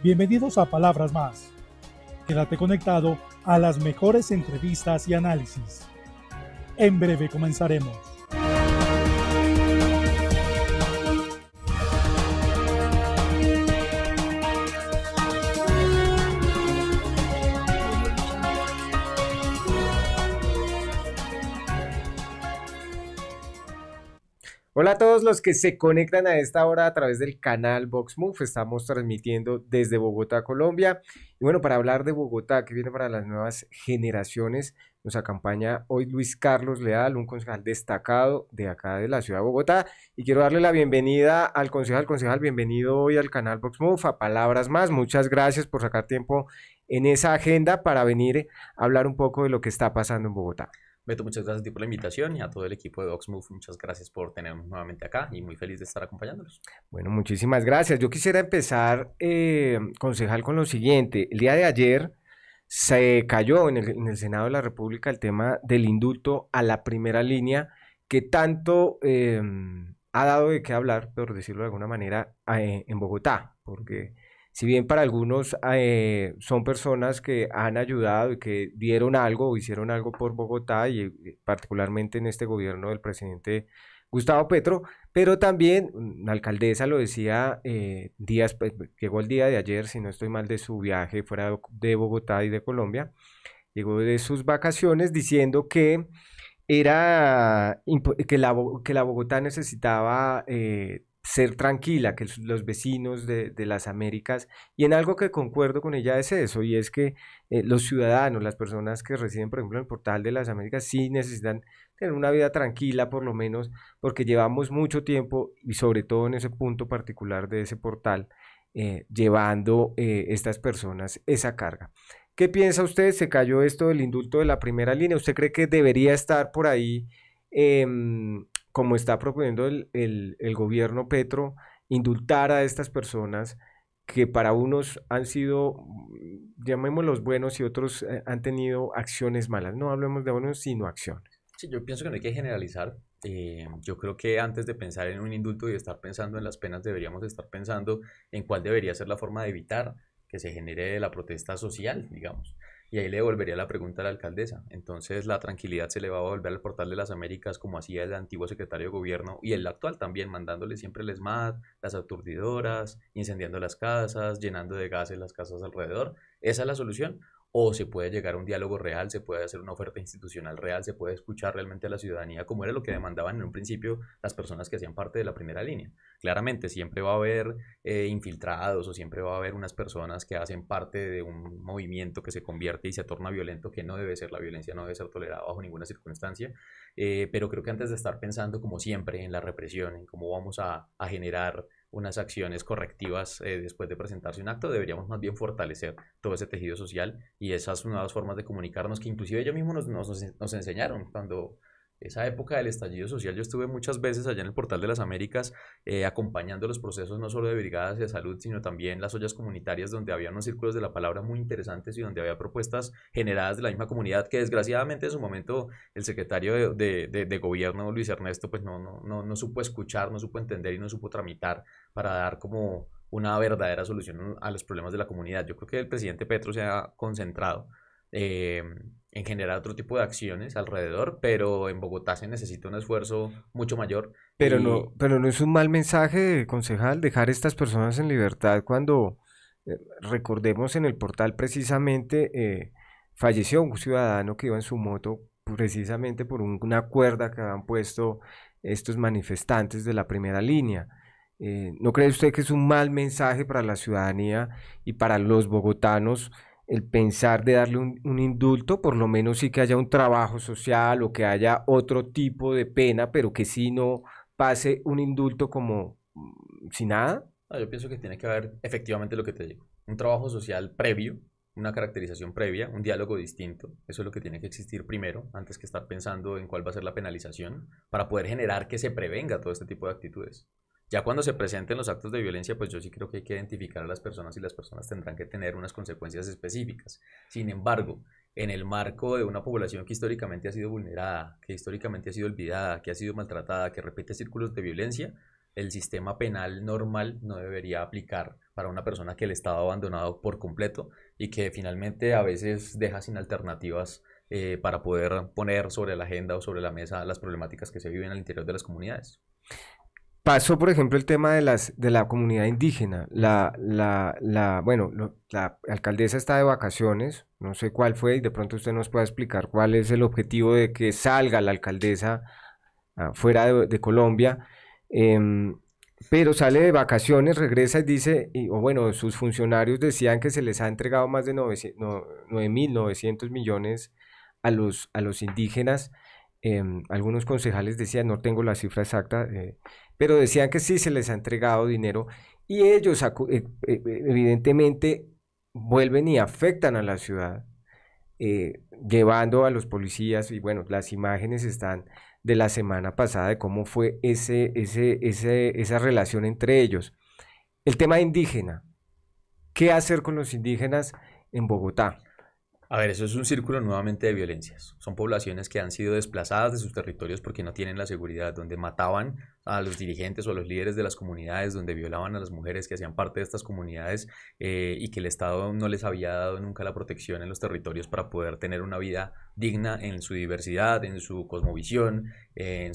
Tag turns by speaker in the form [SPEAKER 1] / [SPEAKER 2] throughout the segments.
[SPEAKER 1] Bienvenidos a Palabras Más. Quédate conectado a las mejores entrevistas y análisis. En breve comenzaremos.
[SPEAKER 2] Hola a todos los que se conectan a esta hora a través del canal Vox Move. Estamos transmitiendo desde Bogotá, Colombia. Y bueno, para hablar de Bogotá, que viene para las nuevas generaciones, nos acompaña hoy Luis Carlos Leal, un concejal destacado de acá de la ciudad de Bogotá. Y quiero darle la bienvenida al concejal. Concejal, bienvenido hoy al canal Vox Move. A palabras más, muchas gracias por sacar tiempo en esa agenda para venir a hablar un poco de lo que está pasando en Bogotá.
[SPEAKER 1] Beto, muchas gracias a ti por la invitación y a todo el equipo de Vox muchas gracias por tenernos nuevamente acá y muy feliz de estar acompañándolos.
[SPEAKER 2] Bueno, muchísimas gracias. Yo quisiera empezar, eh, concejal, con lo siguiente. El día de ayer se cayó en el, Senado de la República el tema del indulto a la primera línea que tanto eh, ha dado de qué hablar, por decirlo de alguna manera, eh, en Bogotá, porque si bien para algunos eh, son personas que han ayudado y que dieron algo o hicieron algo por Bogotá y eh, particularmente en este gobierno del presidente Gustavo Petro, pero también mm, la alcaldesa lo decía eh, días, pues, llegó el día de ayer, si no estoy mal, de su viaje fuera de Bogotá y de Colombia, llegó de sus vacaciones diciendo que era que la, que la Bogotá necesitaba ser tranquila, que los vecinos de, las Américas, y en algo que concuerdo con ella es eso, y es que eh, los ciudadanos, las personas que residen, por ejemplo, en el portal de las Américas, sí necesitan tener una vida tranquila, por lo menos, porque llevamos mucho tiempo, y sobre todo en ese punto particular de ese portal, eh, llevando eh, estas personas esa carga. ¿Qué piensa usted? ¿Se cayó esto del indulto de la primera línea? ¿Usted cree que debería estar por ahí? Em, como está proponiendo el, gobierno Petro, indultar a estas personas que para unos han sido, mm, llamémoslos buenos y otros eh, han tenido acciones malas. No hablemos de buenos, sino acciones.
[SPEAKER 1] Sí, yo pienso que no hay que generalizar. Eh, yo creo que antes de pensar en un indulto y estar pensando en las penas, deberíamos estar pensando en cuál debería ser la forma de evitar que se genere la protesta social, digamos. Y ahí le volvería la pregunta a la alcaldesa. Entonces la tranquilidad se le va a volver al portal de las Américas como hacía el antiguo secretario de gobierno y el actual también, mandándole siempre el SMAT, las aturdidoras, incendiando las casas, llenando de gases las casas alrededor. Esa es la solución o se puede llegar a un diálogo real, se puede hacer una oferta institucional real, se puede escuchar realmente a la ciudadanía, como era lo que demandaban en un principio las personas que hacían parte de la primera línea. Claramente, siempre va a haber eh, infiltrados o siempre va a haber unas personas que hacen parte de un movimiento que se convierte y se torna violento, que no debe ser, la violencia no debe ser tolerada bajo ninguna circunstancia, eh, pero creo que antes de estar pensando como siempre en la represión, en cómo vamos a generar unas acciones correctivas eh, después de presentarse un acto, deberíamos más bien fortalecer todo ese tejido social y esas nuevas formas de comunicarnos que inclusive ellos mismos nos, nos, nos enseñaron cuando esa época del estallido social, yo estuve muchas veces allá en el Portal de las Américas eh, acompañando los procesos no solo de brigadas de salud, sino también las ollas comunitarias donde había unos círculos de la palabra muy interesantes y donde había propuestas generadas de la misma comunidad que desgraciadamente en su momento el secretario de, gobierno, Luis Ernesto, pues no, no, no, no supo escuchar, no supo entender y no supo tramitar para dar como una verdadera solución a los problemas de la comunidad. Yo creo que el presidente Petro se ha concentrado eh, en generar otro tipo de acciones alrededor, pero en Bogotá se necesita un esfuerzo mucho mayor. Pero, no,
[SPEAKER 2] pero no es un mal mensaje, concejal, dejar estas personas en libertad cuando eh, recordemos en el portal precisamente eh, falleció un ciudadano que iba en su moto precisamente por una cuerda que habían puesto estos manifestantes de la primera línea. ¿No cree usted que es un mal mensaje para la ciudadanía y para los bogotanos? el pensar de darle un, indulto, por lo menos sí que haya un trabajo social o que haya otro tipo de pena, pero que sí no pase un indulto como mm, sin
[SPEAKER 1] nada? yo pienso que tiene que haber efectivamente lo que te digo, un trabajo social previo, una caracterización previa, un diálogo distinto. Eso es lo que tiene que existir primero, antes que estar pensando en cuál va a ser la penalización, para poder generar que se prevenga todo este tipo de actitudes. Ya cuando se presenten los actos de violencia, pues yo sí creo que hay que identificar a las personas y las personas tendrán que tener unas consecuencias específicas. Sin embargo, en el marco de una población que históricamente ha sido vulnerada, que históricamente ha sido olvidada, que ha sido maltratada, que repite círculos de violencia, el sistema penal normal no debería aplicar para una persona que le Estado abandonado por completo y que finalmente a veces deja sin alternativas eh, para poder poner sobre la agenda o sobre la mesa las problemáticas que se viven al interior de las comunidades.
[SPEAKER 2] Pasó, por ejemplo, el tema de, las, de la comunidad indígena. La, la, la bueno, la alcaldesa está de vacaciones, no sé cuál fue, y de pronto usted nos puede explicar cuál es el objetivo de que salga la alcaldesa ah, fuera de, Colombia. Em, pero sale de vacaciones, regresa y dice, y, o bueno, sus funcionarios decían que se les ha entregado más de 9.900 millones a los, a los indígenas. Em, algunos concejales decían, no tengo la cifra exacta. Eh, pero decían que sí se les ha entregado dinero y ellos eh, eh, evidentemente vuelven y afectan a la ciudad, eh, llevando a los policías, y bueno, las imágenes están de la semana pasada de cómo fue ese, esa relación entre ellos. El tema indígena, ¿qué hacer con los indígenas en Bogotá?
[SPEAKER 1] A ver, eso es un círculo nuevamente de violencias. Son poblaciones que han sido desplazadas de sus territorios porque no tienen la seguridad, donde mataban a los dirigentes o a los líderes de las comunidades donde violaban a las mujeres que hacían parte de estas comunidades eh, y que el Estado no les había dado nunca la protección en los territorios para poder tener una vida digna en su diversidad, en su cosmovisión, en, en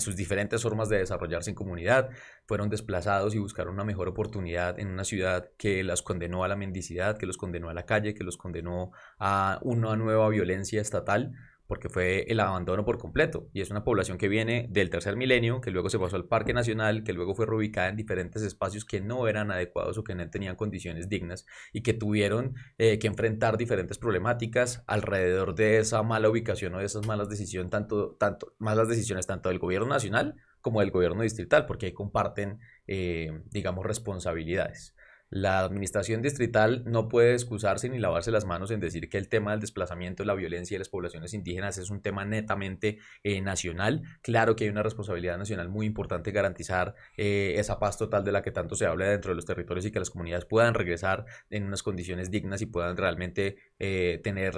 [SPEAKER 1] sus diferentes formas de desarrollarse en comunidad. Fueron desplazados y buscaron una mejor oportunidad en una ciudad que las condenó a la mendicidad, que los condenó a la calle, que los condenó a una nueva violencia estatal porque fue el abandono por completo. Y es una población que viene del tercer milenio, que luego se pasó al Parque Nacional, que luego fue reubicada en diferentes espacios que no eran adecuados o que no tenían condiciones dignas y que tuvieron eh, que enfrentar diferentes problemáticas alrededor de esa mala ubicación o de esas malas decisiones, tanto, tanto, malas decisiones tanto del gobierno nacional como del gobierno distrital, porque ahí comparten, eh, digamos, responsabilidades la administración distrital no puede excusarse ni lavarse las manos en decir que el tema del desplazamiento, la violencia y las poblaciones indígenas es un tema netamente eh, nacional. Claro que hay una responsabilidad nacional muy importante garantizar eh, esa paz total de la que tanto se habla dentro de los territorios y que las comunidades puedan regresar en unas condiciones dignas y puedan realmente eh, tener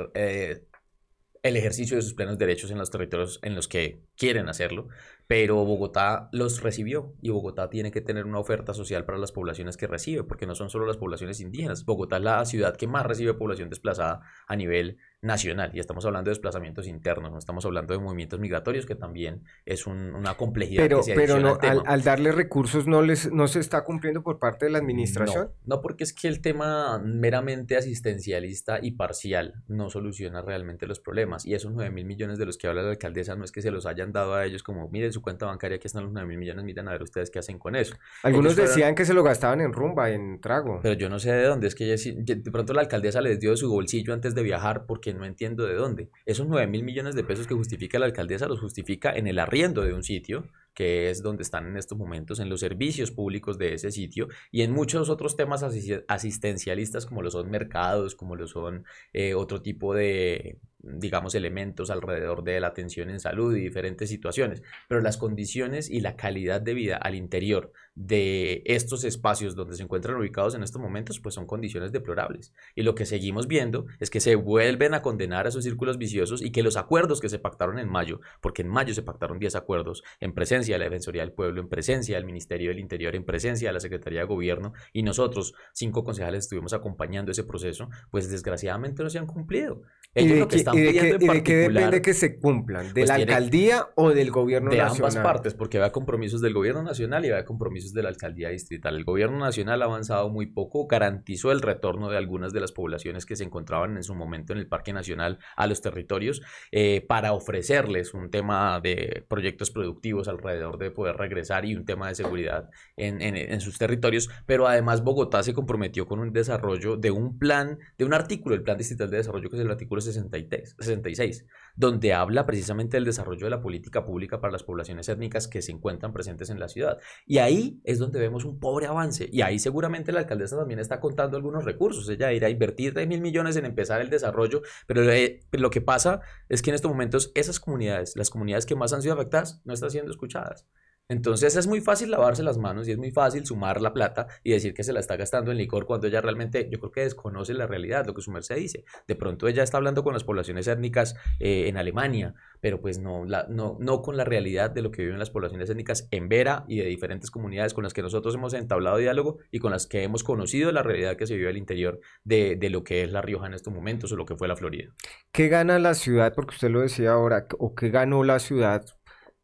[SPEAKER 1] el ejercicio de sus plenos derechos en los territorios en los que quieren hacerlo pero Bogotá los recibió y Bogotá tiene que tener una oferta social para las poblaciones que recibe, porque no son solo las poblaciones indígenas. Bogotá es la ciudad que más recibe población desplazada a nivel nacional y estamos hablando de desplazamientos internos, no estamos hablando de movimientos migratorios, que también es una complejidad. Pero, que se pero
[SPEAKER 2] al, darle recursos no, les, no se está cumpliendo por parte de la administración.
[SPEAKER 1] No, porque es que el tema meramente asistencialista y parcial no soluciona realmente los problemas y esos 9 mil millones de los que habla la alcaldesa no es que se los hayan dado a ellos como, miren, su cuenta bancaria, que están los 9 mil millones, miren a ver ustedes qué hacen con eso. Algunos decían
[SPEAKER 2] que se lo gastaban en rumba, en trago.
[SPEAKER 1] Pero yo no sé de dónde, es que de pronto la alcaldesa les dio de su bolsillo antes de viajar porque no entiendo de dónde. Esos 9 mil millones de pesos que justifica la alcaldesa los justifica en el arriendo de un sitio que es donde están en estos momentos, en los servicios públicos de ese sitio y en muchos otros temas asistencialistas como lo son mercados, como lo son eh, otro tipo de, digamos, elementos alrededor de la atención en salud y diferentes situaciones. Pero las condiciones y la calidad de vida al interior de estos espacios donde se encuentran ubicados en estos momentos, pues son condiciones deplorables. Y lo que seguimos viendo es que se vuelven a condenar a esos círculos viciosos y que los acuerdos que se pactaron en mayo, porque en mayo se pactaron 10 acuerdos en presencia de la Defensoría del Pueblo, en presencia del Ministerio del Interior, en presencia de la Secretaría de Gobierno, y nosotros, cinco concejales, estuvimos acompañando ese proceso, pues desgraciadamente no se han cumplido. ¿Y de, qué depende
[SPEAKER 2] que se cumplan? ¿De pues la alcaldía o del gobierno nacional? De ambas partes,
[SPEAKER 1] porque va compromisos del gobierno nacional y va compromisos de la alcaldía distrital. El gobierno nacional ha avanzado muy poco, garantizó el retorno de algunas de las poblaciones que se encontraban en su momento en el Parque Nacional a los territorios eh, para ofrecerles un tema de proyectos productivos alrededor de poder regresar y un tema de seguridad en, sus territorios. Pero además Bogotá se comprometió con un desarrollo de un plan, de un artículo, el Plan Distrital de Desarrollo, que es el artículo 66 donde habla precisamente del desarrollo de la política pública para las poblaciones étnicas que se encuentran presentes en la ciudad. Y ahí es donde vemos un pobre avance. Y ahí seguramente la alcaldesa también está contando algunos recursos. Ella irá a invertir 3 mil millones en empezar el desarrollo, pero eh, lo que pasa es que en estos momentos esas comunidades, las comunidades que más han sido afectadas, no están siendo escuchadas. Entonces es muy fácil lavarse las manos y es muy fácil sumar la plata y decir que se la está gastando en licor cuando ella realmente, yo creo que desconoce la realidad, lo que su merced dice. De pronto ella está hablando con las poblaciones étnicas eh, en Alemania, pero pues no, no, no con la realidad de lo que viven las poblaciones étnicas en Vera y de diferentes comunidades con las que nosotros hemos entablado diálogo y con las que hemos conocido la realidad que se vive al interior de, de lo que es La Rioja en estos momentos o lo que fue la Florida.
[SPEAKER 2] ¿Qué gana la ciudad? Porque usted lo decía ahora, o qué ganó la ciudad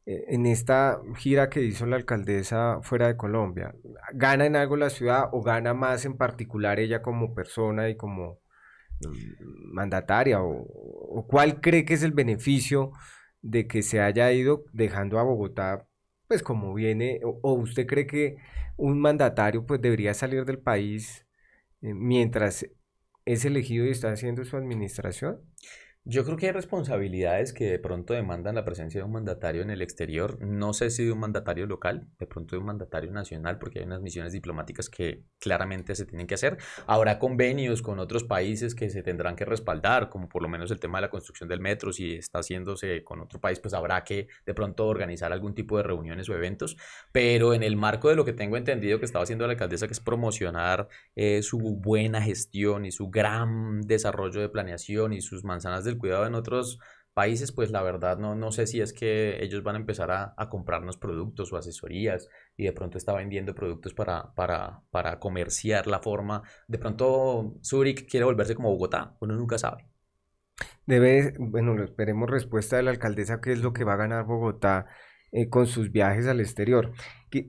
[SPEAKER 2] eh, en esta gira que hizo la alcaldesa fuera de Colombia, ¿gana en algo la ciudad o gana más en particular ella como persona y como mm, mandataria? ¿O, cuál cree que es el beneficio de que se haya ido dejando a Bogotá pues como viene? ¿O, usted cree que un mandatario pues debería salir del país eh, mientras es elegido y está haciendo su
[SPEAKER 1] administración? Yo creo que hay responsabilidades que de pronto demandan la presencia de un mandatario en el exterior, no sé si de un mandatario local, de pronto de un mandatario nacional, porque hay unas misiones diplomáticas que claramente se tienen que hacer. Habrá convenios con otros países que se tendrán que respaldar, como por lo menos el tema de la construcción del metro, si está haciéndose con otro país, pues habrá que de pronto organizar algún tipo de reuniones o eventos, pero en el marco de lo que tengo entendido que estaba haciendo la alcaldesa, que es promocionar eh, su buena gestión y su gran desarrollo de planeación y sus manzanas de cuidado en otros países, pues la verdad no, no sé si es que ellos van a empezar a, comprarnos productos o asesorías y de pronto está vendiendo productos para, para, para comerciar la forma. De pronto Zurich quiere volverse como Bogotá, uno nunca sabe.
[SPEAKER 2] Debe, bueno, esperemos respuesta de la alcaldesa, qué es lo que va a ganar Bogotá eh, con sus viajes al exterior.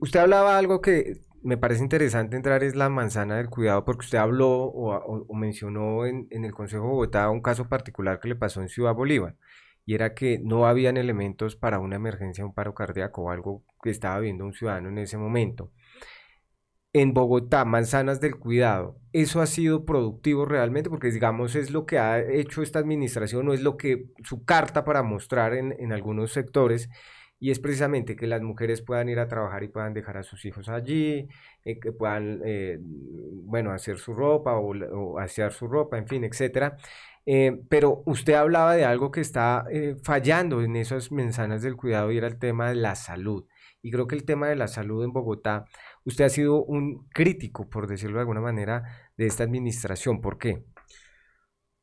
[SPEAKER 2] Usted hablaba algo que me parece interesante entrar es la manzana del cuidado, porque usted habló o, mencionó en, el Consejo de Bogotá un caso particular que le pasó en Ciudad Bolívar, y era que no habían elementos para una emergencia, un paro cardíaco o algo que estaba viendo un ciudadano en ese momento. En Bogotá, manzanas del cuidado, ¿eso ha sido productivo realmente? Porque digamos es lo que ha hecho esta administración o es lo que su carta para mostrar en, en algunos sectores y es precisamente que las mujeres puedan ir a trabajar y puedan dejar a sus hijos allí, eh, que puedan, eh, bueno, hacer su ropa o, o, su ropa, en fin, etcétera. Eh, pero usted hablaba de algo que está fallando en esas manzanas del cuidado y era el tema de la salud. Y creo que el tema de la salud en Bogotá, usted ha sido un crítico, por decirlo de alguna manera, de esta administración. ¿Por qué?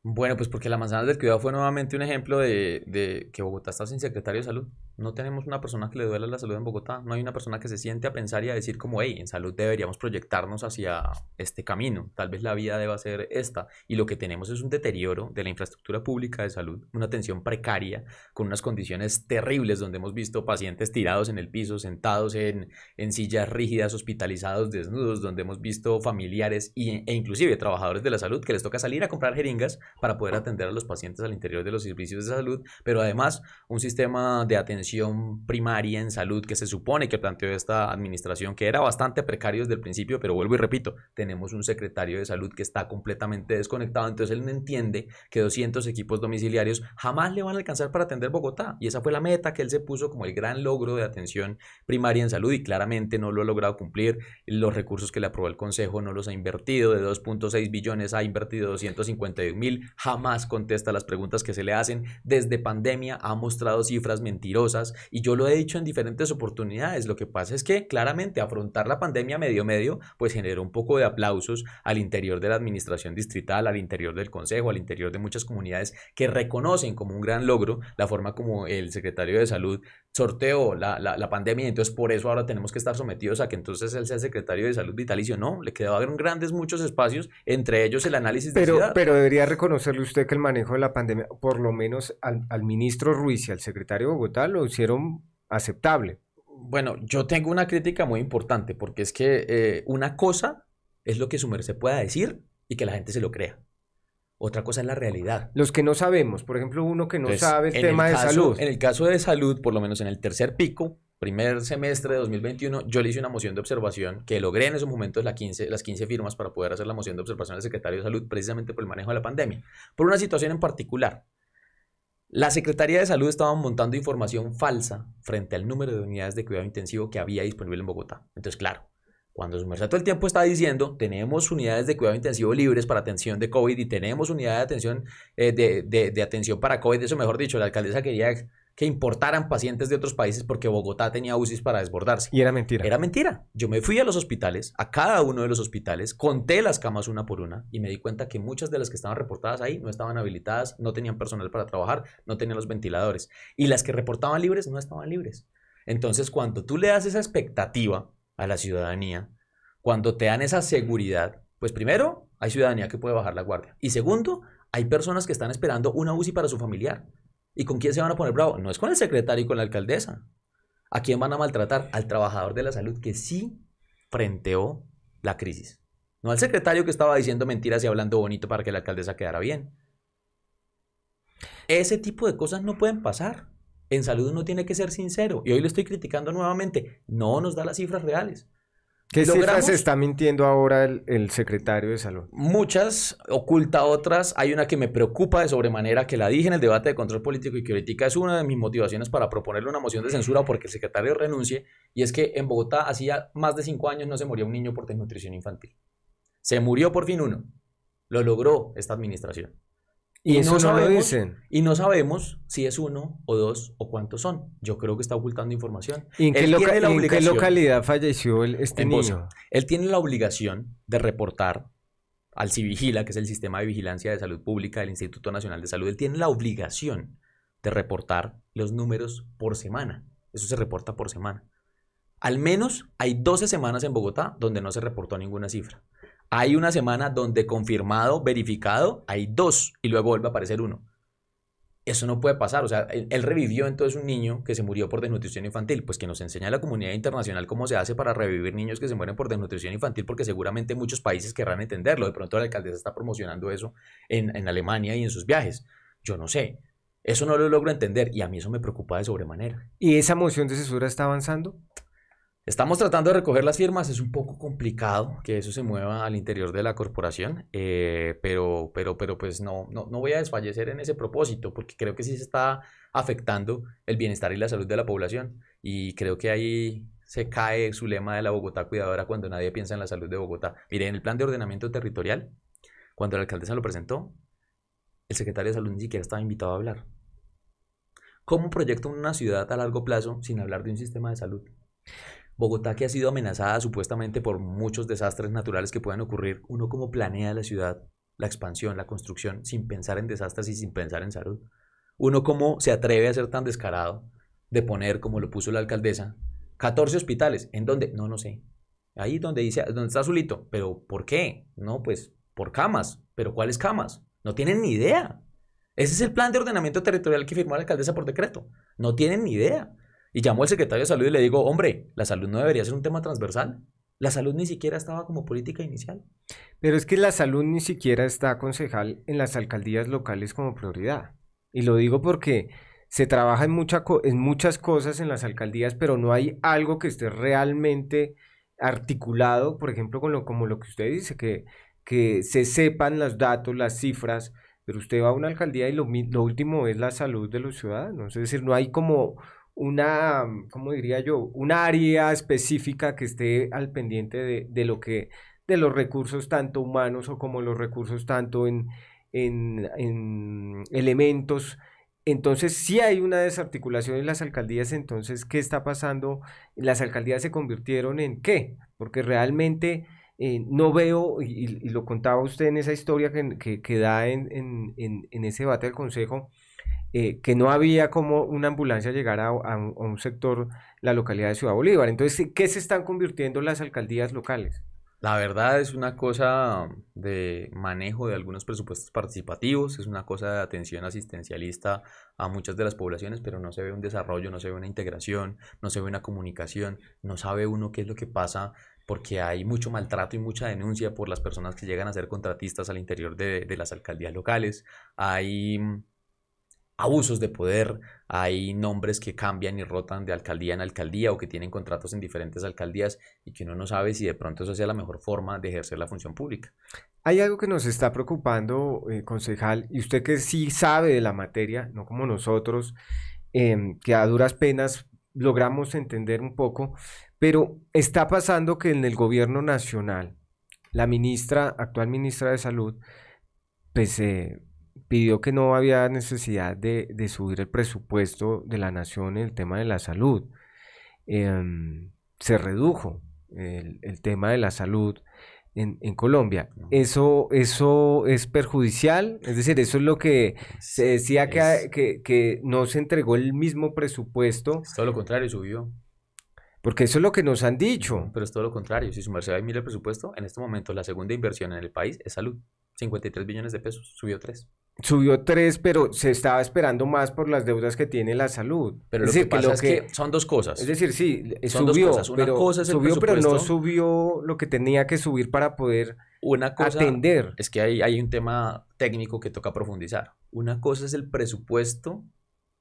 [SPEAKER 1] Bueno, pues porque la manzana del cuidado fue nuevamente un ejemplo de, de que Bogotá está sin secretario de salud. No tenemos una persona que le duela la salud en Bogotá. No hay una persona que se siente a pensar y a decir como, hey, en salud deberíamos proyectarnos hacia este camino. Tal vez la vida deba ser esta. Y lo que tenemos es un deterioro de la infraestructura pública de salud, una atención precaria, con unas condiciones terribles donde hemos visto pacientes tirados en el piso, sentados en, sillas rígidas, hospitalizados, desnudos, donde hemos visto familiares e inclusive trabajadores de la salud que les toca salir a comprar jeringas para poder atender a los pacientes al interior de los servicios de salud, pero además un sistema de atención atención primaria en salud que se supone que planteó esta administración, que era bastante precario desde el principio, pero vuelvo y repito, tenemos un secretario de salud que está completamente desconectado, entonces él no entiende que 200 equipos domiciliarios jamás le van a alcanzar para atender Bogotá. Y esa fue la meta que él se puso como el gran logro de atención primaria en salud y claramente no lo ha logrado cumplir. Los recursos que le aprobó el Consejo no los ha invertido, de 2.6 billones ha invertido 251 mil, jamás contesta las preguntas que se le hacen. Desde pandemia ha mostrado cifras mentirosas y yo lo he dicho en diferentes oportunidades. Lo que pasa es que claramente afrontar la pandemia medio medio pues generó un poco de aplausos al interior de la administración distrital, al interior del consejo, al interior de muchas comunidades que reconocen como un gran logro la forma como el secretario de salud sorteó la, pandemia entonces por eso ahora tenemos que estar sometidos a que entonces él sea secretario de salud vitalicio. No, le quedaron grandes muchos espacios, entre ellos el análisis pero, de Pero
[SPEAKER 2] debería reconocerle usted que el manejo de la pandemia, por lo menos al, al ministro Ruiz y al secretario Bogotá, lo lo hicieron
[SPEAKER 1] aceptable. Bueno, yo tengo una crítica muy importante porque es que eh, una cosa es lo que su merced pueda decir y que la gente se lo crea. Otra cosa es la realidad. Los que no sabemos, por ejemplo, uno que no sabe el tema de salud. En el caso de salud, por lo menos en el tercer pico, primer semestre de 2021, yo le hice una moción de observación que logré en esos momentos 15, las 15 firmas para poder hacer la moción de observación al secretario de salud precisamente por el manejo de la pandemia, por una situación en particular. La Secretaría de Salud estaba montando información falsa frente al número de unidades de cuidado intensivo que había disponible en Bogotá. Entonces, claro, cuando su merced todo el tiempo está diciendo, tenemos unidades de cuidado intensivo libres para atención de COVID y tenemos unidades de atención, eh, de, de, de, atención para COVID, eso mejor dicho, la alcaldesa quería que importaran pacientes de otros países porque Bogotá tenía UCIs para desbordarse. Y era mentira. Era mentira. Yo me fui a los hospitales, a cada uno de los hospitales, conté las camas una por una y me di cuenta que muchas de las que estaban reportadas ahí no estaban habilitadas, no tenían personal para trabajar, no tenían los ventiladores. Y las que reportaban libres no estaban libres. Entonces, cuando tú le das esa expectativa a la ciudadanía, cuando te dan esa seguridad, pues primero, hay ciudadanía que puede bajar la guardia. Y segundo, hay personas que están esperando una UCI para su familiar. ¿Y con quién se van a poner bravo? No es con el secretario y con la alcaldesa. ¿A quién van a maltratar? Al trabajador de la salud que sí frenteó la crisis. No al secretario que estaba diciendo mentiras y hablando bonito para que la alcaldesa quedara bien. Ese tipo de cosas no pueden pasar. En salud uno tiene que ser sincero. Y hoy le estoy criticando nuevamente. No nos da las cifras reales. ¿Qué cifras está mintiendo ahora el, secretario de salud? Muchas, oculta otras. Hay una que me preocupa de sobremanera, que la dije en el debate de control político y que es una de mis motivaciones para proponerle una moción de censura porque el secretario renuncie, y es que en Bogotá hacía más de cinco años no se murió un niño por desnutrición infantil. Se murió por fin uno. Lo logró esta administración.
[SPEAKER 2] Y, eso no, sabemos,
[SPEAKER 1] Y no sabemos si es uno o dos o cuántos son. Yo creo que está ocultando información. ¿Y en, qué, localidad
[SPEAKER 2] falleció el, este niño?
[SPEAKER 1] Él tiene la obligación de reportar al Civigila, que es el Sistema de Vigilancia de Salud Pública del Instituto Nacional de Salud. Él tiene la obligación de reportar los números por semana. Eso se reporta por semana. Al menos hay 12 semanas en Bogotá donde no se reportó ninguna cifra. Hay una semana donde confirmado, verificado, hay dos y luego vuelve a aparecer uno. Eso no puede pasar. O sea, él, revivió entonces un niño que se murió por desnutrición infantil. Pues que nos enseña a la comunidad internacional cómo se hace para revivir niños que se mueren por desnutrición infantil, porque seguramente muchos países querrán entenderlo. De pronto la alcaldesa está promocionando eso en, Alemania y en sus viajes. Yo no sé. Eso no lo logro entender y a mí eso me preocupa de sobremanera. ¿Y esa moción de censura está avanzando? Estamos tratando de recoger las firmas, es un poco complicado que eso se mueva al interior de la corporación, eh, pero, pero, pero pues no, no, no, voy a desfallecer en ese propósito, porque creo que sí se está afectando el bienestar y la salud de la población, y creo que ahí se cae su lema de la Bogotá cuidadora cuando nadie piensa en la salud de Bogotá. Mire, en el plan de ordenamiento territorial, cuando el alcalde se lo presentó, el secretario de salud ni siquiera estaba invitado a hablar. ¿Cómo proyecta una ciudad a largo plazo sin hablar de un sistema de salud? Bogotá que ha sido amenazada supuestamente por muchos desastres naturales que puedan ocurrir, uno como planea la ciudad, la expansión, la construcción, sin pensar en desastres y sin pensar en salud. Uno cómo se atreve a ser tan descarado de poner, como lo puso la alcaldesa, 14 hospitales. ¿En dónde? No, no sé. Ahí donde dice, donde está Azulito. ¿Pero por qué? No, pues por camas. ¿Pero cuáles camas? No tienen ni idea. Ese es el plan de ordenamiento territorial que firmó la alcaldesa por decreto. No tienen ni idea. Y llamó al secretario de salud y le digo, hombre, la salud no debería ser un tema transversal. La salud ni siquiera estaba como política inicial.
[SPEAKER 2] Pero es que la salud ni siquiera está, concejal, en las alcaldías locales como prioridad. Y lo digo porque se trabaja en, en muchas cosas en las alcaldías, pero no hay algo que esté realmente articulado, por ejemplo, con lo, como lo que usted dice, que, que se sepan los datos, las cifras, pero usted va a una alcaldía y lo, lo último es la salud de los ciudadanos. Es decir, no hay como una, mm, ¿cómo diría yo? un área específica que esté al pendiente de, lo que, de los recursos tanto humanos o como los recursos tanto en, en, en elementos. Entonces, si hay una desarticulación en las alcaldías, entonces, ¿qué está pasando? ¿Las alcaldías se convirtieron en qué? Porque realmente eh, no veo, y, lo contaba usted en esa historia que, que, que da en, en, en ese debate del Consejo, eh, que no había como una ambulancia llegar a, un, sector, la localidad de Ciudad Bolívar. Entonces, ¿qué se están convirtiendo las alcaldías locales? La
[SPEAKER 1] verdad es una cosa de manejo de algunos presupuestos participativos, es una cosa de atención asistencialista a muchas de las poblaciones, pero no se ve un desarrollo, no se ve una integración, no se ve una comunicación, no sabe uno qué es lo que pasa porque hay mucho maltrato y mucha denuncia por las personas que llegan a ser contratistas al interior de, de las alcaldías locales. Hay mm, abusos de poder, hay nombres que cambian y rotan de alcaldía en alcaldía o que tienen contratos en diferentes alcaldías y que uno no sabe si de pronto eso sea la mejor forma de ejercer la función pública.
[SPEAKER 2] Hay algo que nos está preocupando, eh, concejal, y usted que sí sabe de la materia, no como nosotros, em, que a duras penas logramos entender un poco, pero está pasando que en el gobierno nacional, la ministra, actual ministra de Salud, pues eh, pidió que no había necesidad de, subir el presupuesto de la nación en el tema de la salud. Em, se redujo el, tema de la salud en, Colombia. ¿Eso, ¿Eso es perjudicial? Es decir, eso es lo que se decía que, que, no se entregó el mismo presupuesto. Es todo lo contrario, subió. Porque eso es lo que nos han dicho.
[SPEAKER 1] Pero es todo lo contrario. Si su merced el presupuesto, en este momento la segunda inversión en el país es salud. 53 billones de pesos, subió 3.
[SPEAKER 2] Subió tres, pero se estaba esperando más por las deudas que tiene la salud. Pero lo que pasa es que son dos
[SPEAKER 1] cosas. Es decir, sí, eh, son dos cosas. Una pero, cosa es el subió pero no subió lo que tenía que subir para poder Una cosa atender. Es que hay, hay un tema técnico que toca profundizar. Una cosa es el presupuesto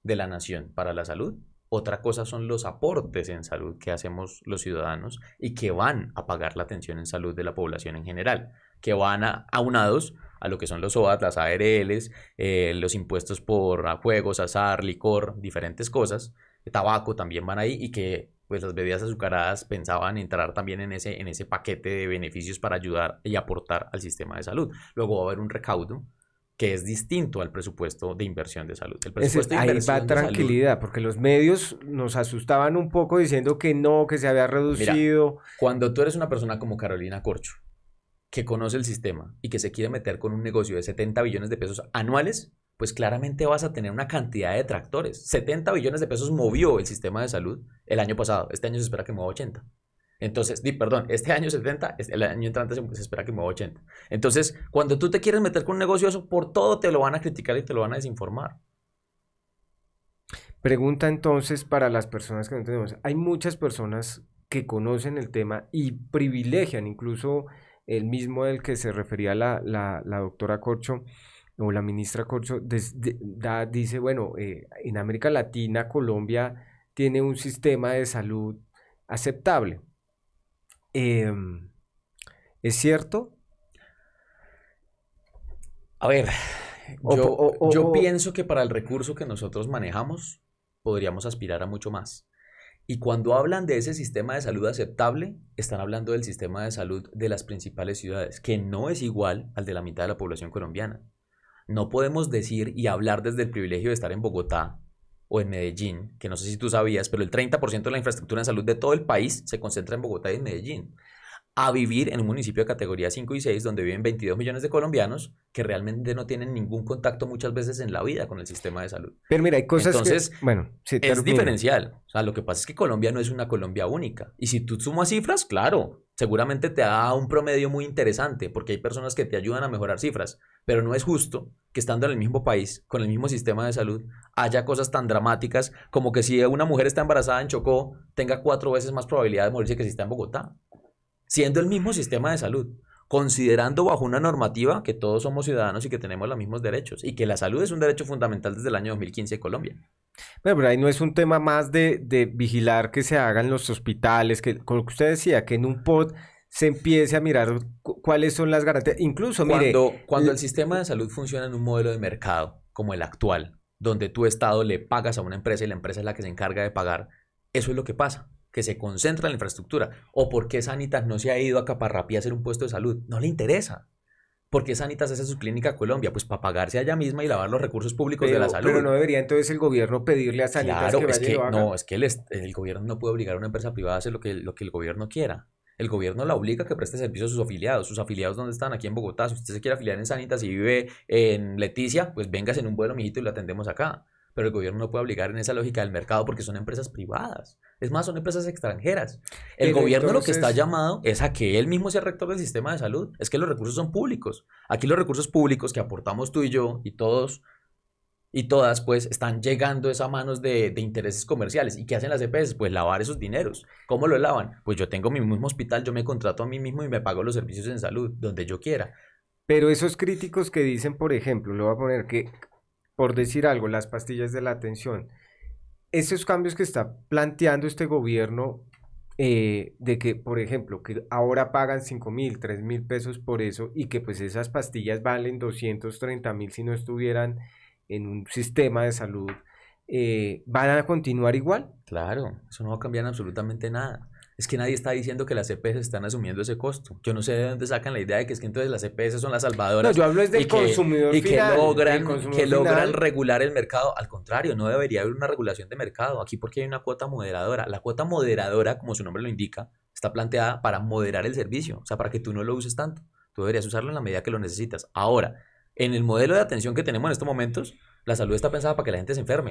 [SPEAKER 1] de la nación para la salud otra cosa son los aportes en salud que hacemos los ciudadanos y que van a pagar la atención en salud de la población en general, que van a, unados a lo que son los OAT, las ARLs, eh, los impuestos por juegos, azar, licor, diferentes cosas, tabaco también van ahí y que pues las bebidas azucaradas pensaban entrar también en ese, en ese paquete de beneficios para ayudar y aportar al sistema de salud. Luego va a haber un recaudo que es distinto al presupuesto de inversión de salud. El presupuesto de inversión ahí va tranquilidad,
[SPEAKER 2] porque los medios nos asustaban un poco diciendo que no, que se había reducido.
[SPEAKER 1] cuando tú eres una persona como Carolina Corcho, que conoce el sistema y que se quiere meter con un negocio de 70 billones de pesos anuales, pues claramente vas a tener una cantidad de tractores. 70 billones de pesos movió el sistema de salud el año pasado. Este año se espera que mueva 80. Entonces, di, perdón, este año 70, el año entrante se, espera que mueva 80. Entonces, cuando tú te quieres meter con un negocio, eso por todo te lo van a criticar y te lo van a desinformar.
[SPEAKER 2] Pregunta entonces para las personas que no tenemos. Hay muchas personas que conocen el tema y privilegian incluso el mismo del que se refería la, la, doctora Corcho o la ministra Corcho, dice, bueno, eh, en América Latina, Colombia tiene un sistema de salud aceptable. Em, ¿Es cierto?
[SPEAKER 1] A ver, yo pienso que para el recurso que nosotros manejamos podríamos aspirar a mucho más. Y cuando hablan de ese sistema de salud aceptable, están hablando del sistema de salud de las principales ciudades, que no es igual al de la mitad de la población colombiana. No podemos decir y hablar desde el privilegio de estar en Bogotá o en Medellín, que no sé si tú sabías, pero el 30% de la infraestructura de salud de todo el país se concentra en Bogotá y en Medellín a vivir en un municipio de categoría 5 y 6 donde viven 22 millones de colombianos que realmente no tienen ningún contacto muchas veces en la vida con el sistema de salud.
[SPEAKER 2] Pero mira, hay cosas Entonces, que, bueno, es
[SPEAKER 1] diferencial. O sea, lo que pasa es que Colombia no es una Colombia única. Y si tú sumas cifras, claro, seguramente te da un promedio muy interesante porque hay personas que te ayudan a mejorar cifras, pero no es justo que estando en el mismo país, con el mismo sistema de salud, haya cosas tan dramáticas como que si una mujer está embarazada en Chocó, tenga cuatro veces más probabilidad de morirse que si está en Bogotá siendo el mismo sistema de salud, considerando bajo una normativa que todos somos ciudadanos y que tenemos los mismos derechos y que la salud es un derecho fundamental desde el año 2015 en Colombia.
[SPEAKER 2] Pero, ahí no es un tema más de, vigilar que se hagan los hospitales, que con lo que usted decía, que en un pod se empiece a mirar cuáles son las garantías. Incluso, mire... Cuando, cuando el
[SPEAKER 1] sistema de salud funciona en un modelo de mercado como el actual, donde tu Estado le pagas a una empresa y la empresa es la que se encarga de pagar, eso es lo que pasa que se concentra en la infraestructura. ¿O por qué Sanitas no se ha ido a Caparrapí a hacer un puesto de salud? No le interesa. ¿Por qué Sanitas hace su clínica a Colombia? Pues para pagarse allá misma y lavar los recursos públicos de la salud. Pero no
[SPEAKER 2] debería entonces el gobierno pedirle a Sanitas claro, que es que, No,
[SPEAKER 1] es que el, gobierno no puede obligar a una empresa privada a hacer lo que, lo que el gobierno quiera. El gobierno la obliga a que preste servicio a sus afiliados. ¿Sus afiliados dónde están? Aquí en Bogotá. Si usted se quiere afiliar en Sanitas y vive en Leticia, pues vengase en un vuelo, mijito, y lo atendemos acá. Pero el gobierno no puede obligar en esa lógica del mercado porque son empresas privadas. Es más, son empresas extranjeras. El gobierno lo que está llamado es a que él mismo sea rector del sistema de salud. Es que los recursos son públicos. Aquí los recursos públicos que aportamos tú y yo y todos y todas pues están llegando a manos de, de, intereses comerciales. ¿Y qué hacen las EPS? E pues lavar esos dineros. ¿Cómo lo lavan? Pues yo tengo mi mismo hospital, yo me contrato a mí mismo y me pago los servicios en salud donde yo quiera. Pero esos críticos que dicen, por
[SPEAKER 2] ejemplo, lo voy a poner que, por decir algo, las pastillas de la atención, esos cambios que está planteando este gobierno, eh, de que, por ejemplo, que ahora pagan 5 mil, 3 mil pesos por eso y que pues esas pastillas valen 230 mil si no estuvieran
[SPEAKER 1] en un sistema de salud, eh, ¿van a continuar igual? Claro, eso no va a cambiar absolutamente nada. Es que nadie está diciendo que las EPS están asumiendo ese costo. Yo no sé de dónde sacan la idea de que es que entonces las EPS son las salvadoras. No, yo hablo es del consumidor que, y que logran, regular el mercado. Al contrario, no debería haber una regulación de mercado. Aquí porque hay una cuota moderadora. La cuota moderadora, como su nombre lo indica, está planteada para moderar el servicio, o sea, para que tú no lo uses tanto. Tú deberías usarlo en la medida que lo necesitas. Ahora, en el modelo de atención que tenemos en estos momentos, la salud está pensada para que la gente se enferme.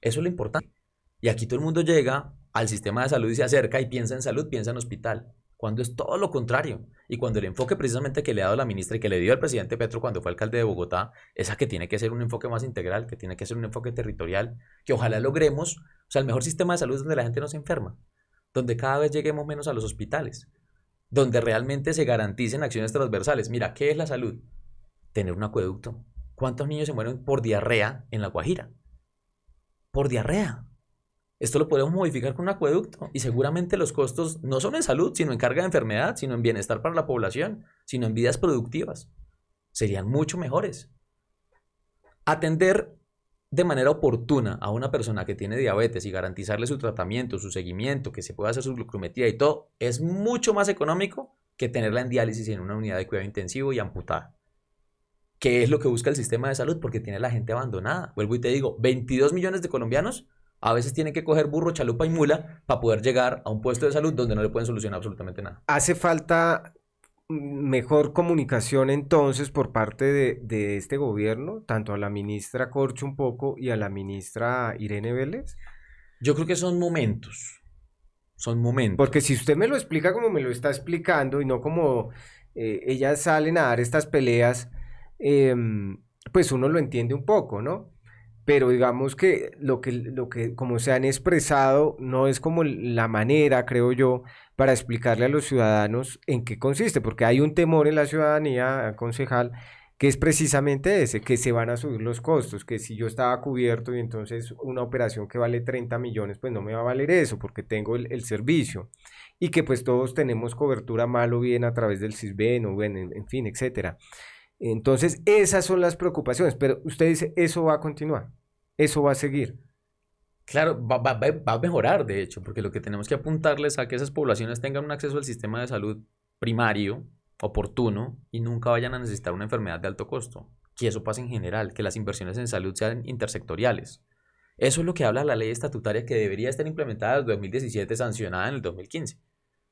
[SPEAKER 1] Eso es lo importante. Y aquí todo el mundo llega al sistema de salud y se acerca y piensa en salud, piensa en hospital, cuando es todo lo contrario. Y cuando el enfoque precisamente que le ha dado la ministra y que le dio el presidente Petro cuando fue alcalde de Bogotá, esa que tiene que ser un enfoque más integral, que tiene que ser un enfoque territorial, que ojalá logremos, o sea, el mejor sistema de salud donde la gente no se enferma, donde cada vez lleguemos menos a los hospitales, donde realmente se garanticen acciones transversales. Mira, ¿qué es la salud? Tener un acueducto. ¿Cuántos niños se mueren por diarrea en La Guajira? Por diarrea. Esto lo podemos modificar con un acueducto y seguramente los costos no son en salud, sino en carga de enfermedad, sino en bienestar para la población, sino en vidas productivas. Serían mucho mejores. Atender de manera oportuna a una persona que tiene diabetes y garantizarle su tratamiento, su seguimiento, que se pueda hacer su glucometría y todo, es mucho más económico que tenerla en diálisis en una unidad de cuidado intensivo y amputada. ¿Qué es lo que busca el sistema de salud? Porque tiene la gente abandonada. Vuelvo y te digo, 22 millones de colombianos a veces tienen que coger burro, chalupa y mula para poder llegar a un puesto de salud donde no le pueden solucionar absolutamente nada.
[SPEAKER 2] Hace falta mejor comunicación entonces por parte de, este gobierno, tanto a la ministra Corcho un poco y a la ministra Irene Vélez. Yo creo que son momentos. Son momentos. Porque si usted me lo explica como me lo está explicando y no como eh, ellas salen a dar estas peleas, em, pues uno lo entiende un poco, ¿no? pero digamos que lo que, lo que como se han expresado no es como la manera, creo yo, para explicarle a los ciudadanos en qué consiste, porque hay un temor en la ciudadanía, concejal, que es precisamente ese, que se van a subir los costos, que si yo estaba cubierto y entonces una operación que vale 30 millones, pues no me va a valer eso, porque tengo el, servicio, y que pues todos tenemos cobertura mal o bien a través del CISBEN o bien, en, fin, etcétera. Entonces, esas son las preocupaciones, pero usted dice, eso va a continuar
[SPEAKER 1] eso va a seguir. Claro, va, a mejorar, de hecho, porque lo que tenemos que apuntarles a que esas poblaciones tengan un acceso al sistema de salud primario, oportuno, y nunca vayan a necesitar una enfermedad de alto costo. Que eso pase en general, que las inversiones en salud sean intersectoriales. Eso es lo que habla la ley estatutaria que debería estar implementada el 2017, sancionada en el 2015.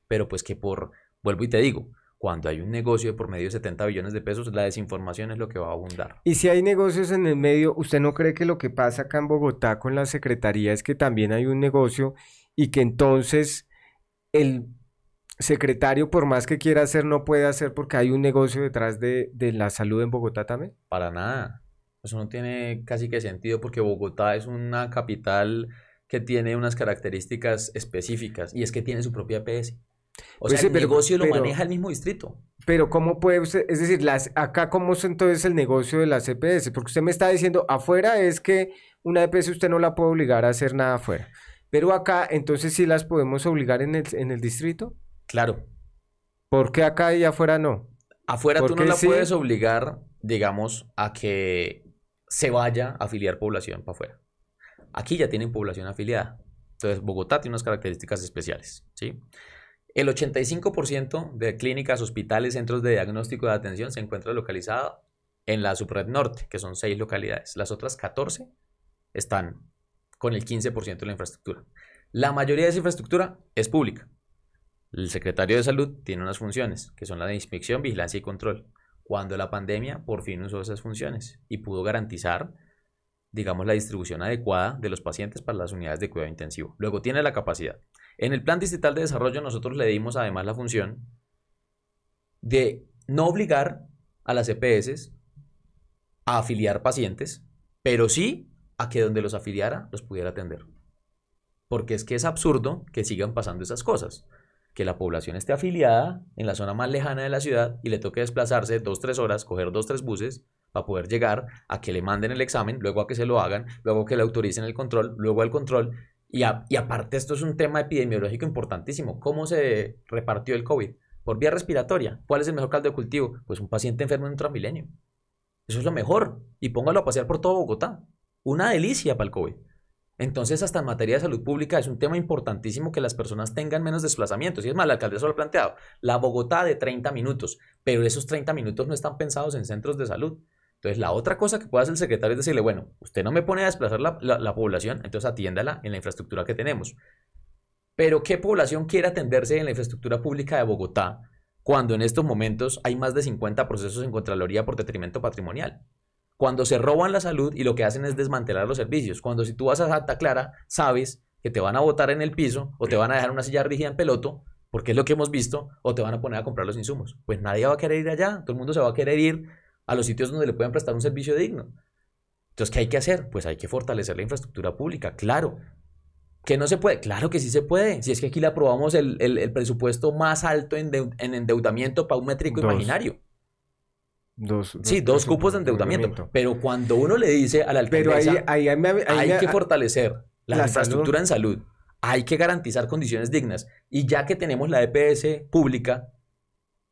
[SPEAKER 1] Pero pues que por, vuelvo y te digo, cuando hay un negocio de por medio de 70 billones de pesos, la desinformación es lo que va a abundar.
[SPEAKER 2] Y si hay negocios en el medio, ¿usted no cree que lo que pasa acá en Bogotá con la Secretaría es que también hay un negocio y que entonces el secretario, por más que quiera hacer, no puede hacer porque hay un negocio detrás de, la salud en Bogotá también?
[SPEAKER 1] Para nada. Eso no tiene casi que sentido porque Bogotá es una capital que tiene unas características específicas y es que tiene su propia PS. O pues sea, el negocio lo maneja el mismo distrito. Pero
[SPEAKER 2] ¿cómo puede usted, es decir, las, acá cómo es entonces el negocio de las EPS? Porque usted me está diciendo, afuera es que una EPS usted no la puede obligar a hacer nada afuera. Pero acá entonces sí las podemos obligar en el, distrito. Claro. ¿Por qué acá y afuera no? Afuera tú no la puedes
[SPEAKER 1] obligar, digamos, a que se vaya a afiliar población para afuera. Aquí ya tienen población afiliada. Entonces, Bogotá tiene unas características especiales, ¿sí? El 85% de clínicas, hospitales, centros de diagnóstico de atención se encuentra localizado en la subred norte, que son seis localidades. Las otras 14 están con el 15% de la infraestructura. La mayoría de esa infraestructura es pública. El secretario de Salud tiene unas funciones, que son la de inspección, vigilancia y control. Cuando la pandemia por fin usó esas funciones y pudo garantizar, digamos, la distribución adecuada de los pacientes para las unidades de cuidado intensivo. Luego tiene la capacidad. En el Plan digital de Desarrollo nosotros le dimos además la función de no obligar a las EPS a afiliar pacientes, pero sí a que donde los afiliara los pudiera atender. Porque es que es absurdo que sigan pasando esas cosas. Que la población esté afiliada en la zona más lejana de la ciudad y le toque desplazarse dos, tres horas, coger dos, tres buses para poder llegar a que le manden el examen, luego a que se lo hagan, luego a que le autoricen el control, luego al control, y, aparte esto es un tema epidemiológico importantísimo. ¿Cómo se repartió el COVID? Por vía respiratoria. ¿Cuál es el mejor caldo de cultivo? Pues un paciente enfermo en un transmilenio. Eso es lo mejor. Y póngalo a pasear por todo Bogotá. Una delicia para el COVID. Entonces, hasta en materia de salud pública es un tema importantísimo que las personas tengan menos desplazamientos. Y es más, la alcaldesa lo ha planteado. La Bogotá de 30 minutos. Pero esos 30 minutos no están pensados en centros de salud. Entonces, la otra cosa que puede hacer el secretario es decirle, bueno, usted no me pone a desplazar la, población, entonces atiéndala en la infraestructura que tenemos. Pero, ¿qué población quiere atenderse en la infraestructura pública de Bogotá cuando en estos momentos hay más de 50 procesos en Contraloría por detrimento patrimonial? Cuando se roban la salud y lo que hacen es desmantelar los servicios. Cuando si tú vas a Santa Clara, sabes que te van a botar en el piso o te van a dejar una silla rígida en peloto, porque es lo que hemos visto, o te van a poner a comprar los insumos. Pues nadie va a querer ir allá, todo el mundo se va a querer ir a los sitios donde le pueden prestar un servicio digno. Entonces, ¿qué hay que hacer? Pues hay que fortalecer la infraestructura pública, claro. ¿Que no se puede? Claro que sí se puede. Si es que aquí le aprobamos el, presupuesto más alto en, endeudamiento para imaginario. sí, dos cupos de endeudamiento. Pero cuando uno le dice a la
[SPEAKER 2] hay que
[SPEAKER 1] fortalecer la, infraestructura en salud, hay que garantizar condiciones dignas. Y ya que tenemos la EPS pública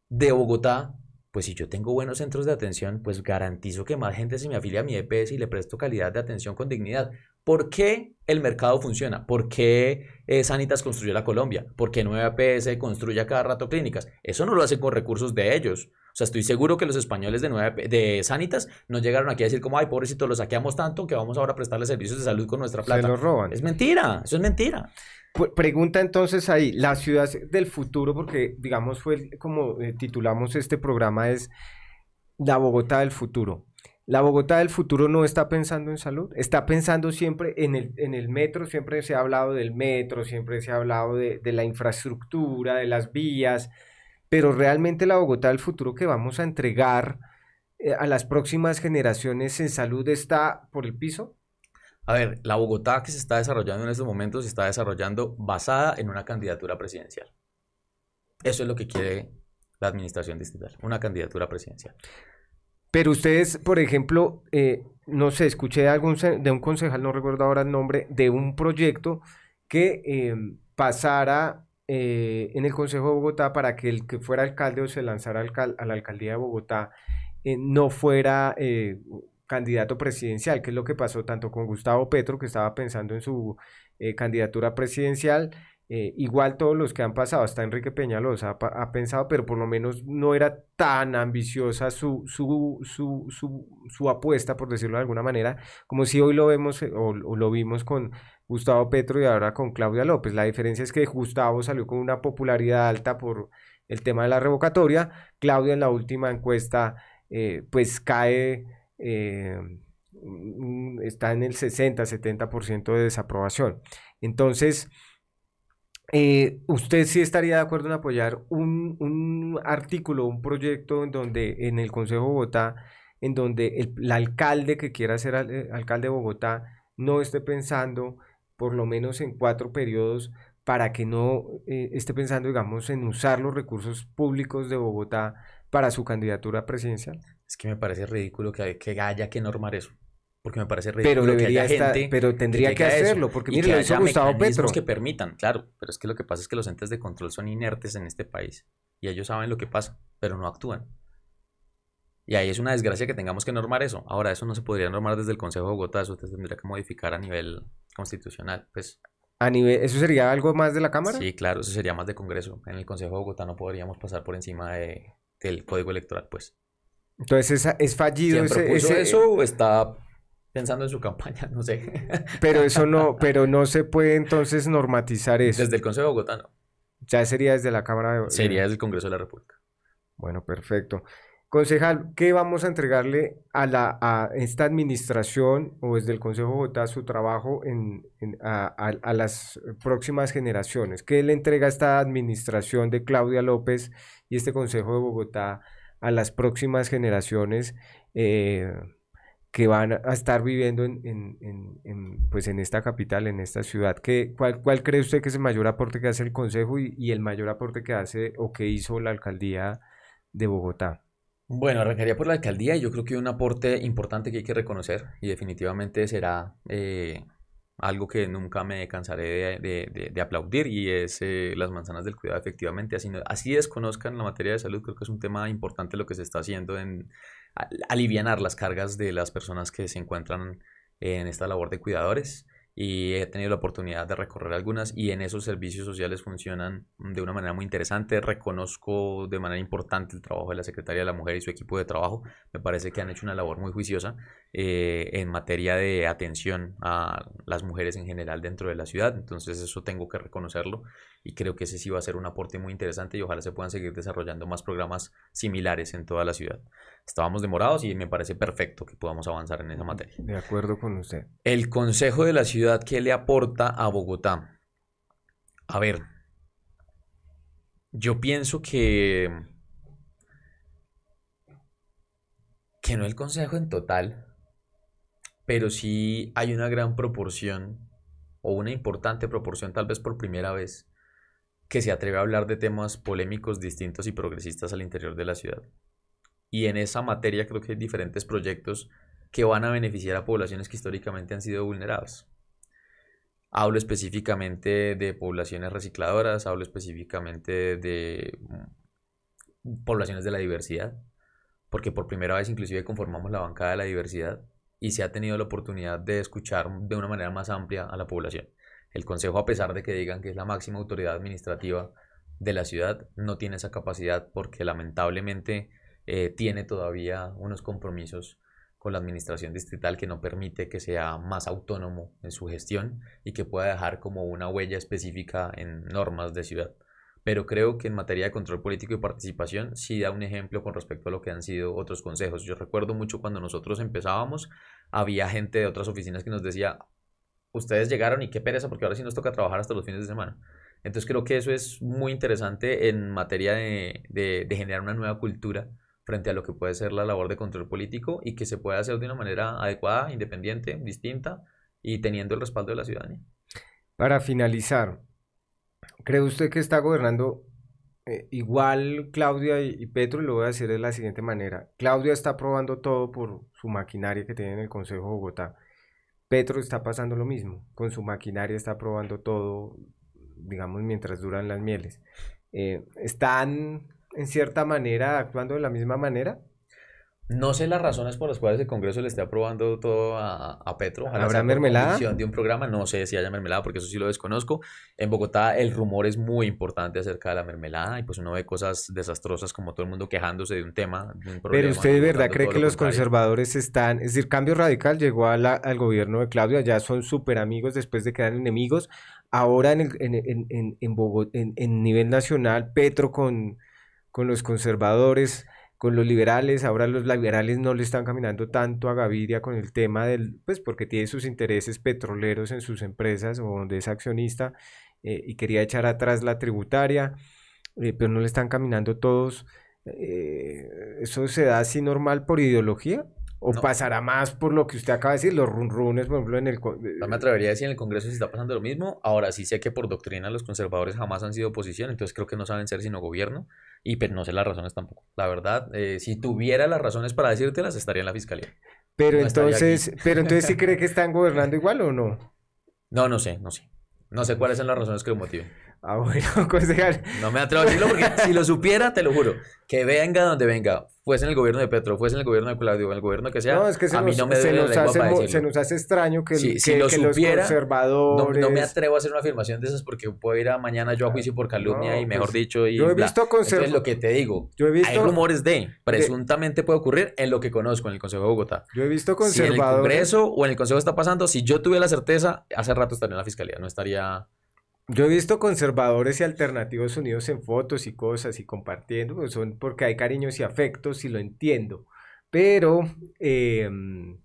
[SPEAKER 1] de Bogotá, pues si yo tengo buenos centros de atención, pues garantizo que más gente se me afilia a mi EPS y le presto calidad de atención con dignidad. ¿Por qué el mercado funciona? ¿Por qué eh, Sanitas construyó la Colombia? ¿Por qué Nueva EPS construye a cada rato clínicas? Eso no lo hacen con recursos de ellos. O sea, estoy seguro que los españoles de, nueva, e de Sanitas no llegaron aquí a decir como, ay, pobrecito, lo saqueamos tanto que vamos ahora a prestarle servicios de salud con nuestra plata. Se
[SPEAKER 2] roban. Es mentira, eso es mentira. Pues, pregunta entonces ahí, la ciudad del futuro, porque digamos fue como eh, titulamos este programa, es la Bogotá del futuro. La Bogotá del futuro no está pensando en salud, está pensando siempre en el, metro, siempre se ha hablado del metro, siempre se ha hablado de, la infraestructura, de las vías, pero realmente la Bogotá del futuro que vamos a entregar eh, a las próximas generaciones en salud está por el
[SPEAKER 1] piso. A ver, la Bogotá que se está desarrollando en estos momentos se está desarrollando basada en una candidatura presidencial. Eso es lo que quiere la administración distrital, una candidatura presidencial.
[SPEAKER 2] Pero ustedes, por ejemplo, eh, no sé, escuché de, de un concejal, no recuerdo ahora el nombre, de un proyecto que em, pasara eh, en el Consejo de Bogotá para que el que fuera alcalde o se lanzara a la alcaldía de Bogotá eh, no fuera candidato presidencial, que es lo que pasó tanto con Gustavo Petro, que estaba pensando en su eh, candidatura presidencial, eh, igual todos los que han pasado, hasta Enrique Peñalosa ha, ha, pensado, pero por lo menos no era tan ambiciosa su, su, su, su, apuesta, por decirlo de alguna manera, como si hoy lo vemos eh, o, lo vimos con Gustavo Petro y ahora con Claudia López. La diferencia es que Gustavo salió con una popularidad alta por el tema de la revocatoria, Claudia en la última encuesta pues cae eh, está en el 60-70% de desaprobación. Entonces, eh, ¿usted sí estaría de acuerdo en apoyar un, artículo, un proyecto en donde en el Consejo de Bogotá, en donde el, alcalde que quiera ser eh, alcalde de Bogotá no esté pensando por lo menos en cuatro periodos para que no esté pensando, digamos, en usar los recursos públicos de Bogotá para
[SPEAKER 1] su candidatura presidencial? Es que me parece ridículo que, que haya que normar eso. Porque me parece ridículo pero que haya gente Pero tendría que, hacerlo, porque mire, lo que permitan, claro. Pero es que lo que pasa es que los entes de control son inertes en este país. Y ellos saben lo que pasa, pero no actúan. Y ahí es una desgracia que tengamos que normar eso. Ahora, eso no se podría normar desde el Consejo de Bogotá, eso tendría que modificar a nivel constitucional, pues. A nivel, ¿Eso sería algo más de la Cámara? Sí, claro, eso sería más de Congreso. En el Consejo de Bogotá no podríamos pasar por encima del Código Electoral, pues.
[SPEAKER 2] Entonces es, es fallido ese, eso
[SPEAKER 1] está pensando en su campaña, no sé.
[SPEAKER 2] Pero eso no, pero no se puede entonces normatizar eso. Desde el Consejo de Bogotá no. Ya sería desde la Cámara de
[SPEAKER 1] Sería desde el Congreso de la República. Bueno, perfecto.
[SPEAKER 2] Concejal, ¿qué vamos a entregarle a, la, esta administración o desde el Consejo de Bogotá su trabajo a, a, las próximas generaciones? ¿Qué le entrega esta administración de Claudia López y este Consejo de Bogotá a las próximas generaciones eh, que van a estar viviendo en, pues en esta capital, en esta ciudad. ¿Qué, cuál, cree usted que es el mayor aporte
[SPEAKER 1] que hace el Consejo y, el mayor aporte que hace o que hizo la alcaldía de Bogotá? Bueno, arrancaría por la alcaldía y yo creo que un aporte importante que hay que reconocer y definitivamente será eh, algo que nunca me cansaré de, de, de, aplaudir y es eh, las manzanas del cuidado, efectivamente. Así, así desconozcan la materia de salud, creo que es un tema importante lo que se está haciendo en alivianar aliviar las cargas de las personas que se encuentran en esta labor de cuidadores y he tenido la oportunidad de recorrer algunas y en esos servicios sociales funcionan de una manera muy interesante. Reconozco de manera importante el trabajo de la Secretaría de la Mujer y su equipo de trabajo. Me parece que han hecho una labor muy juiciosa eh, en materia de atención a las mujeres en general dentro de la ciudad. Entonces eso tengo que reconocerlo y creo que ese sí va a ser un aporte muy interesante y ojalá se puedan seguir desarrollando más programas similares en toda la ciudad. Estábamos demorados y me parece perfecto que podamos avanzar en esa materia.
[SPEAKER 2] De acuerdo con
[SPEAKER 1] usted. El Consejo de la Ciudad, ¿qué le aporta a Bogotá? A ver, yo pienso que... que no el Consejo en total, pero sí hay una gran proporción o una importante proporción tal vez por primera vez que se atreve a hablar de temas polémicos distintos y progresistas al interior de la ciudad. Y en esa materia creo que hay diferentes proyectos que van a beneficiar a poblaciones que históricamente han sido vulneradas. Hablo específicamente de poblaciones recicladoras, hablo específicamente de mm, poblaciones de la diversidad, porque por primera vez inclusive conformamos la bancada de la diversidad y se ha tenido la oportunidad de escuchar de una manera más amplia a la población. El Consejo, a pesar de que digan que es la máxima autoridad administrativa de la ciudad, no tiene esa capacidad porque lamentablemente eh, tiene todavía unos compromisos con la administración distrital que no permite que sea más autónomo en su gestión y que pueda dejar como una huella específica en normas de ciudad pero creo que en materia de control político y participación sí da un ejemplo con respecto a lo que han sido otros consejos. Yo recuerdo mucho cuando nosotros empezábamos, había gente de otras oficinas que nos decía, ustedes llegaron y qué pereza, porque ahora sí nos toca trabajar hasta los fines de semana. Entonces creo que eso es muy interesante en materia de, generar una nueva cultura frente a lo que puede ser la labor de control político y que se pueda hacer de una manera adecuada, independiente, distinta y teniendo el respaldo de la ciudadanía.
[SPEAKER 2] Para finalizar, ¿Cree usted que está gobernando eh, igual Claudia y, Petro? Lo voy a decir de la siguiente manera. Claudia está probando todo por su maquinaria que tiene en el Consejo de Bogotá. Petro está pasando lo mismo. Con su maquinaria está probando todo, digamos, mientras duran las mieles. Eh, ¿Están en cierta manera actuando de la misma manera?
[SPEAKER 1] No sé las razones por las cuales el Congreso le esté aprobando todo a, a Petro. ¿Habrá mermelada? De un programa, no sé si haya mermelada, porque eso sí lo desconozco. En Bogotá el rumor es muy importante acerca de la mermelada y pues uno ve cosas desastrosas como todo el mundo quejándose de un tema. Pero usted de verdad cree que los conservadores
[SPEAKER 2] están, es decir, Cambio Radical llegó al gobierno de Claudia, ya son súper amigos después de quedar enemigos. Ahora en, en, nivel nacional, Petro con, con los conservadores con los liberales, ahora los liberales no le están caminando tanto a Gaviria con el tema del, pues porque tiene sus intereses petroleros en sus empresas o donde es accionista eh, y quería echar atrás la tributaria, eh, pero no le están caminando todos. Eh, ¿Eso se da así normal por ideología? ¿O pasará más por lo que usted acaba de decir, los runrunes, por ejemplo, en el... Eh, no me atrevería a decir
[SPEAKER 1] en el Congreso si está pasando lo mismo. Ahora sí sé que por doctrina los conservadores jamás han sido oposición, entonces creo que no saben ser sino gobierno. Y pero pues no sé las razones tampoco. La verdad, eh, si tuviera las razones para decírtelas, estaría en la fiscalía. Pero entonces, pero entonces sí
[SPEAKER 2] cree que están gobernando igual o no?
[SPEAKER 1] No, no sé, no sé. No sé cuáles son las razones que lo motiven. Ah, bueno, pues, No me atrevo a decirlo porque si lo supiera, te lo juro, que venga donde venga, fuese en el gobierno de Petro, fuese en el gobierno de Claudio, en el gobierno que sea, a mí no me se nos hace, Se
[SPEAKER 2] nos hace extraño que, si lo supiera, No, me atrevo
[SPEAKER 1] a hacer una afirmación de esas porque puedo ir a mañana yo a juicio por calumnia y mejor pues, dicho... Y yo he visto conservadores... lo que te digo, yo he visto, hay rumores de, presuntamente puede ocurrir en lo que conozco, en el Consejo de Bogotá. Yo he visto conservadores... Si en el Congreso o en el Consejo está pasando, si yo tuviera la certeza, hace rato estaría en la Fiscalía, no estaría... Yo he visto conservadores
[SPEAKER 2] y alternativos unidos en fotos y cosas y compartiendo, pues son porque hay cariños y afectos y lo entiendo. Pero em,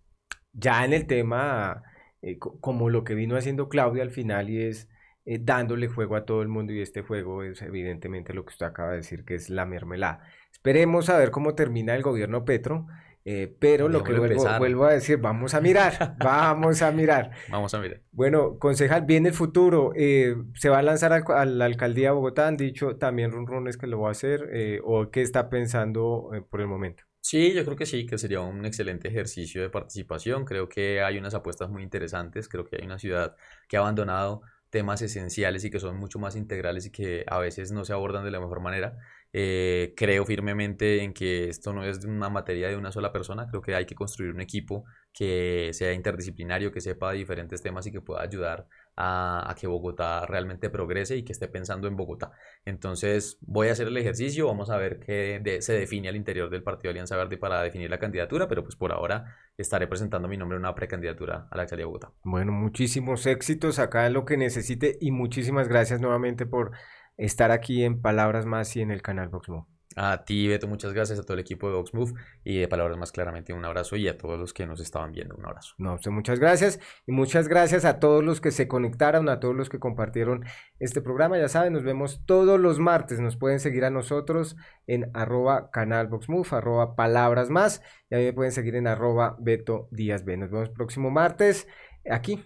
[SPEAKER 2] ya en el tema, eh, como lo que vino haciendo Claudia al final y es eh, dándole juego a todo el mundo y este juego es evidentemente lo que usted acaba de decir que es la mermelada. Esperemos a ver cómo termina el gobierno Petro. Eh, pero lo que vuelvo, a decir, vamos a mirar, vamos a mirar. vamos a mirar. Bueno, concejal, viene el futuro, eh, se va a lanzar a, la alcaldía de Bogotá, han dicho también Runes que lo va a hacer eh, o qué está pensando por el
[SPEAKER 1] momento. Sí, yo creo que sí, que sería un excelente ejercicio de participación. Creo que hay unas apuestas muy interesantes, creo que hay una ciudad que ha abandonado temas esenciales y que son mucho más integrales y que a veces no se abordan de la mejor manera. Eh, creo firmemente en que esto no es una materia de una sola persona, creo que hay que construir un equipo que sea interdisciplinario, que sepa diferentes temas y que pueda ayudar a, que Bogotá realmente progrese y que esté pensando en Bogotá. Entonces voy a hacer el ejercicio, vamos a ver qué se define al interior del Partido Alianza Verde para definir la candidatura, pero pues por ahora estaré presentando mi nombre en una precandidatura a la alcaldía de Bogotá.
[SPEAKER 2] Bueno, muchísimos éxitos acá es lo que necesite y muchísimas gracias nuevamente por estar aquí en Palabras Más y en el canal Voxmove.
[SPEAKER 1] A ti, Beto, muchas gracias a todo el equipo de VoxMove y de Palabras Más claramente un abrazo y a todos los que nos estaban viendo un abrazo.
[SPEAKER 2] No, usted muchas gracias y muchas gracias a todos los que se conectaron, a todos los que compartieron este programa. Ya saben, nos vemos todos los martes. Nos pueden seguir a nosotros en arroba canal VoxMove, arroba Palabras Más y ahí me pueden seguir en arroba Beto Díaz B. Nos vemos próximo martes aquí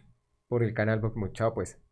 [SPEAKER 2] por el canal VoxMove. Chao pues.